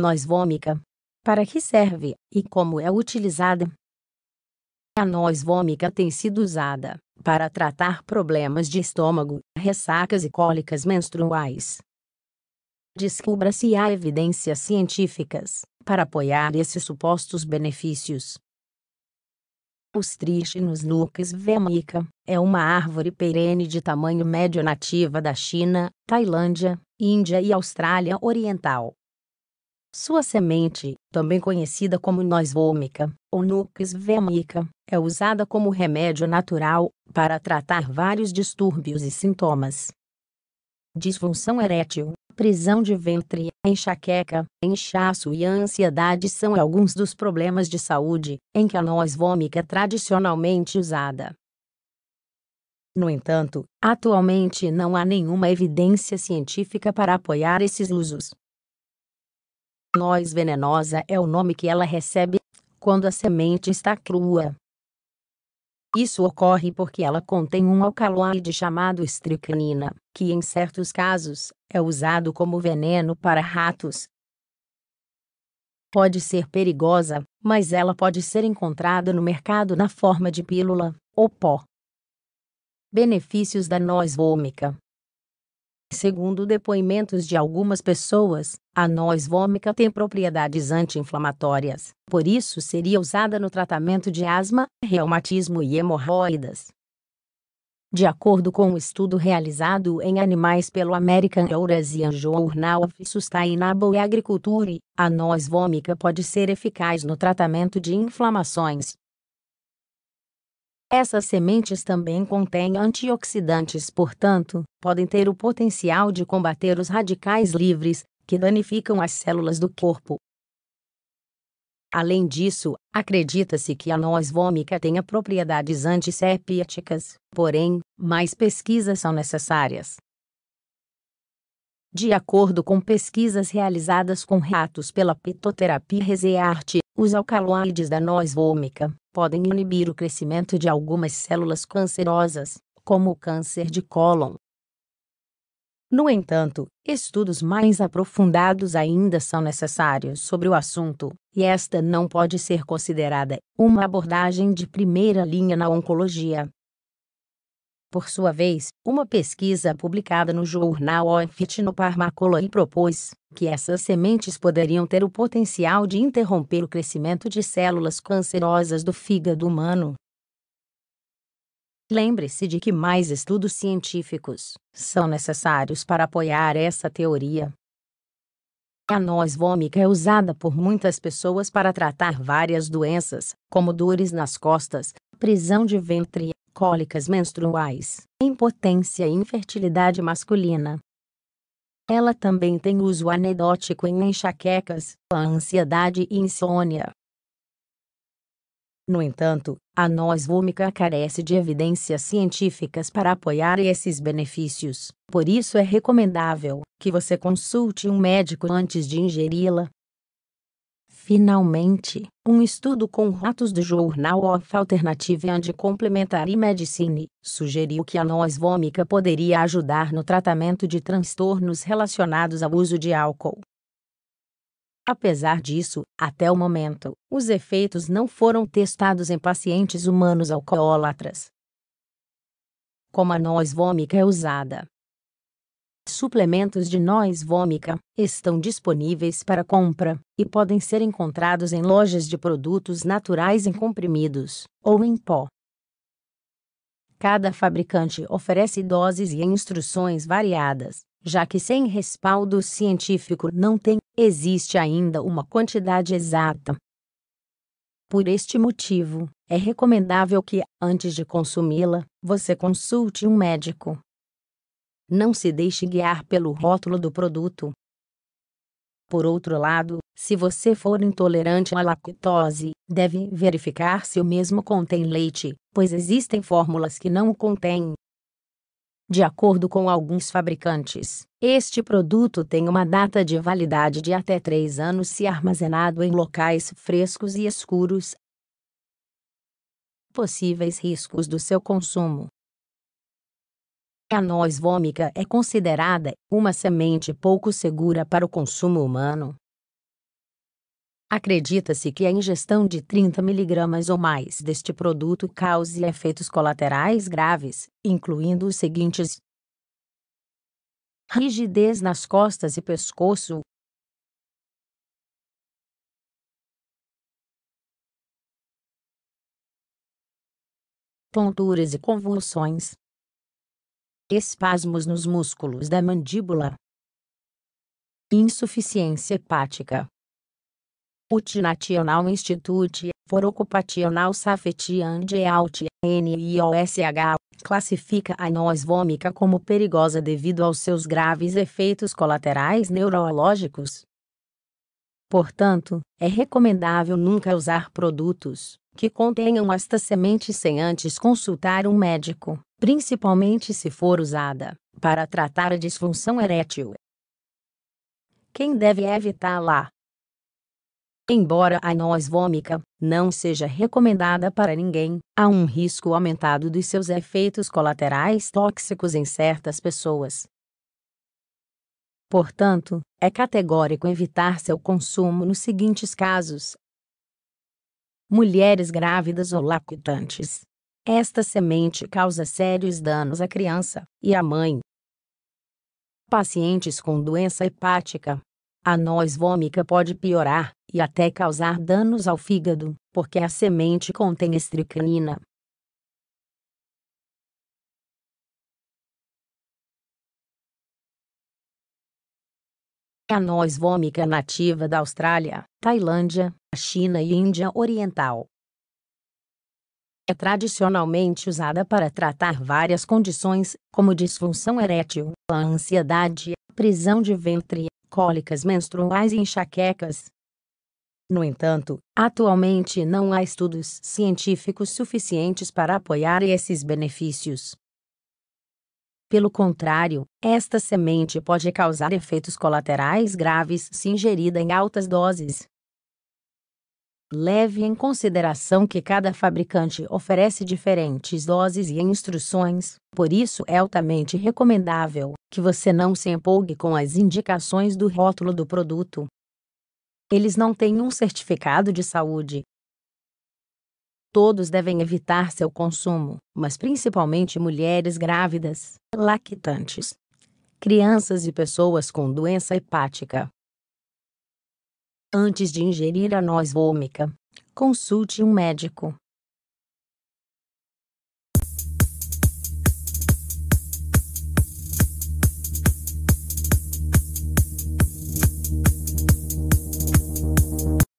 Noz vômica. Para que serve e como é utilizada? A noz vômica tem sido usada para tratar problemas de estômago, ressacas e cólicas menstruais. Descubra se há evidências científicas para apoiar esses supostos benefícios. Os Trichinus lucas vemica é uma árvore perene de tamanho médio nativa da China, Tailândia, Índia e Austrália Oriental. Sua semente, também conhecida como noz vômica ou nucleus vômica é usada como remédio natural para tratar vários distúrbios e sintomas. Disfunção erétil, prisão de ventre, enxaqueca, inchaço e ansiedade são alguns dos problemas de saúde em que a noz vômica é tradicionalmente usada. No entanto, atualmente não há nenhuma evidência científica para apoiar esses usos, Noz venenosa é o nome que ela recebe quando a semente está crua. Isso ocorre porque ela contém um alcaloide chamado estricnina, que em certos casos é usado como veneno para ratos. Pode ser perigosa, mas ela pode ser encontrada no mercado na forma de pílula ou pó. Benefícios da noz vômica Segundo depoimentos de algumas pessoas, a noz vômica tem propriedades anti-inflamatórias, por isso seria usada no tratamento de asma, reumatismo e hemorroidas. De acordo com um estudo realizado em animais pelo American Eurasian Journal of Sustainable Agriculture, a noz vômica pode ser eficaz no tratamento de inflamações, essas sementes também contêm antioxidantes, portanto, podem ter o potencial de combater os radicais livres, que danificam as células do corpo. Além disso, acredita-se que a noz vômica tenha propriedades antissépticas, porém, mais pesquisas são necessárias. De acordo com pesquisas realizadas com ratos pela pitoterapia Researte, os alcaloides da noz vômica podem inibir o crescimento de algumas células cancerosas, como o câncer de cólon. No entanto, estudos mais aprofundados ainda são necessários sobre o assunto, e esta não pode ser considerada uma abordagem de primeira linha na oncologia, por sua vez, uma pesquisa publicada no jornal On propôs que essas sementes poderiam ter o potencial de interromper o crescimento de células cancerosas do fígado humano. Lembre-se de que mais estudos científicos são necessários para apoiar essa teoria. A noz vômica é usada por muitas pessoas para tratar várias doenças, como dores nas costas, prisão de ventre, cólicas menstruais, impotência e infertilidade masculina. Ela também tem uso anedótico em enxaquecas, ansiedade e insônia. No entanto, a noz vômica carece de evidências científicas para apoiar esses benefícios, por isso é recomendável que você consulte um médico antes de ingeri-la. Finalmente, um estudo com ratos do Journal of Alternative and Complementary Medicine sugeriu que a noz vômica poderia ajudar no tratamento de transtornos relacionados ao uso de álcool. Apesar disso, até o momento, os efeitos não foram testados em pacientes humanos alcoólatras. Como a noz vômica é usada Suplementos de noz vômica estão disponíveis para compra e podem ser encontrados em lojas de produtos naturais em comprimidos ou em pó. Cada fabricante oferece doses e instruções variadas, já que sem respaldo científico não tem, existe ainda uma quantidade exata. Por este motivo, é recomendável que, antes de consumi-la, você consulte um médico não se deixe guiar pelo rótulo do produto. Por outro lado, se você for intolerante à lactose, deve verificar se o mesmo contém leite, pois existem fórmulas que não o contêm. De acordo com alguns fabricantes, este produto tem uma data de validade de até 3 anos se armazenado em locais frescos e escuros. Possíveis riscos do seu consumo. A noz vômica é considerada uma semente pouco segura para o consumo humano. Acredita-se que a ingestão de 30 mg ou mais deste produto cause efeitos colaterais graves, incluindo os seguintes: rigidez nas costas e pescoço, tonturas e convulsões espasmos nos músculos da mandíbula, insuficiência hepática. National Institute for Occupational Safety and Health NIOSH classifica a vômica como perigosa devido aos seus graves efeitos colaterais neurológicos. Portanto, é recomendável nunca usar produtos que contenham esta semente sem antes consultar um médico principalmente se for usada para tratar a disfunção erétil. Quem deve evitá-la? Embora a noz vômica não seja recomendada para ninguém, há um risco aumentado dos seus efeitos colaterais tóxicos em certas pessoas. Portanto, é categórico evitar seu consumo nos seguintes casos: mulheres grávidas ou lactantes, esta semente causa sérios danos à criança e à mãe. Pacientes com doença hepática. A noz vômica pode piorar e até causar danos ao fígado, porque a semente contém estricnina. A noz vômica nativa da Austrália, Tailândia, China e Índia Oriental é tradicionalmente usada para tratar várias condições, como disfunção erétil, a ansiedade, prisão de ventre, cólicas menstruais e enxaquecas. No entanto, atualmente não há estudos científicos suficientes para apoiar esses benefícios. Pelo contrário, esta semente pode causar efeitos colaterais graves se ingerida em altas doses. Leve em consideração que cada fabricante oferece diferentes doses e instruções, por isso é altamente recomendável que você não se empolgue com as indicações do rótulo do produto. Eles não têm um certificado de saúde. Todos devem evitar seu consumo, mas principalmente mulheres grávidas, lactantes, crianças e pessoas com doença hepática. Antes de ingerir a noz vômica, consulte um médico.